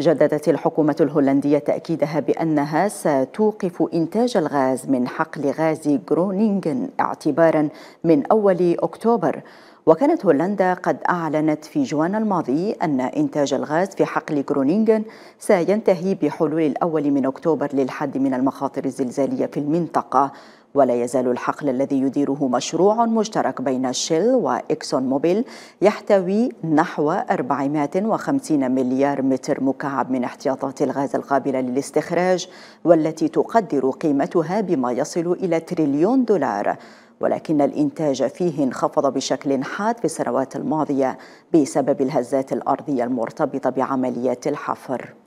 جددت الحكومة الهولندية تأكيدها بأنها ستوقف إنتاج الغاز من حقل غاز جرونينغن اعتبارا من أول أكتوبر وكانت هولندا قد أعلنت في جوان الماضي أن إنتاج الغاز في حقل جرونينغن سينتهي بحلول الأول من أكتوبر للحد من المخاطر الزلزالية في المنطقة ولا يزال الحقل الذي يديره مشروع مشترك بين شيل وإكسون موبيل يحتوي نحو 450 مليار متر مكعب من احتياطات الغاز القابلة للاستخراج والتي تقدر قيمتها بما يصل إلى تريليون دولار ولكن الإنتاج فيه انخفض بشكل حاد في السنوات الماضية بسبب الهزات الأرضية المرتبطة بعمليات الحفر